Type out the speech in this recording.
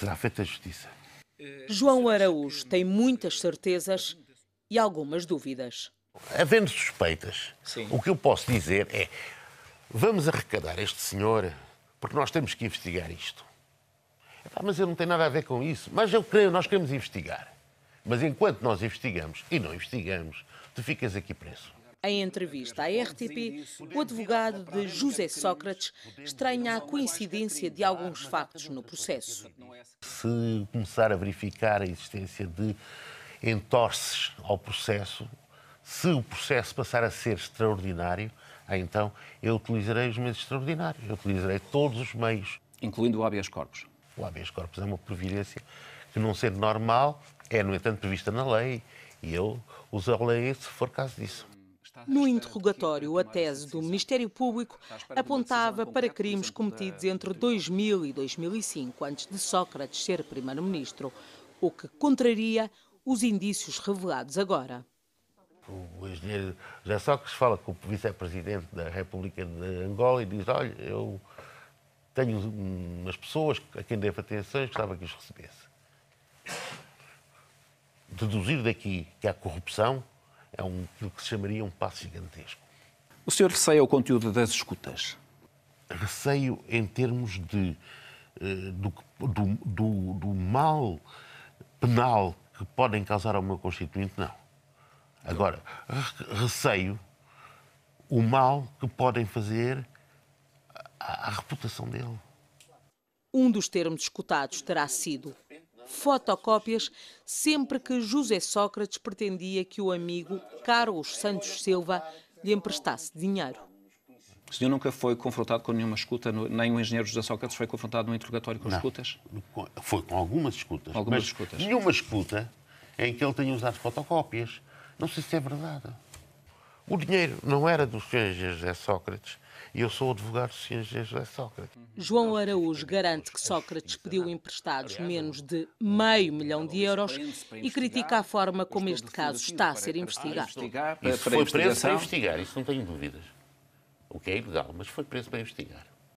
será feita a justiça. João Araújo tem muitas certezas e algumas dúvidas. Havendo suspeitas, Sim. o que eu posso dizer é: vamos arrecadar este senhor, porque nós temos que investigar isto. mas ele não tem nada a ver com isso. Mas eu creio, nós queremos investigar. Mas enquanto nós investigamos, e não investigamos, tu ficas aqui preso. Em entrevista à RTP, o advogado de José Sócrates estranha a coincidência de alguns factos no processo. Se começar a verificar a existência de entorces ao processo, se o processo passar a ser extraordinário, então eu utilizarei os meios extraordinários, eu utilizarei todos os meios. Incluindo o habeas corpus? O habeas corpus é uma providência que, não sendo normal, é, no entanto, prevista na lei e eu usarei se for caso disso. No interrogatório, a tese do Ministério Público apontava para crimes cometidos entre 2000 e 2005, antes de Sócrates ser primeiro-ministro, o que contraria os indícios revelados agora. O engenheiro José Sócrates fala com o vice-presidente da República de Angola e diz: Olha, eu tenho umas pessoas a quem devo atenção e gostava que os recebesse. Deduzir daqui que há corrupção é um, o que se chamaria um passo gigantesco. O senhor receia o conteúdo das escutas? Receio em termos de, eh, do, do, do, do mal penal que podem causar ao meu constituinte, não. Agora, receio o mal que podem fazer à, à reputação dele. Um dos termos escutados terá sido fotocópias sempre que José Sócrates pretendia que o amigo Carlos Santos Silva lhe emprestasse dinheiro. O senhor nunca foi confrontado com nenhuma escuta, nem o engenheiro José Sócrates foi confrontado num interrogatório com não, escutas? Foi com algumas escutas. Algumas escutas. Nenhuma escuta em que ele tenha usado fotocópias. Não sei se é verdade. O dinheiro não era do Sr. José Sócrates, e eu sou advogado do Sr. José Sócrates. João Araújo garante que Sócrates pediu emprestados menos de meio milhão de euros e critica a forma como este caso está a ser investigado. Isso foi preso para investigar, isso não tenho dúvidas. O que é ilegal, mas foi preso para investigar.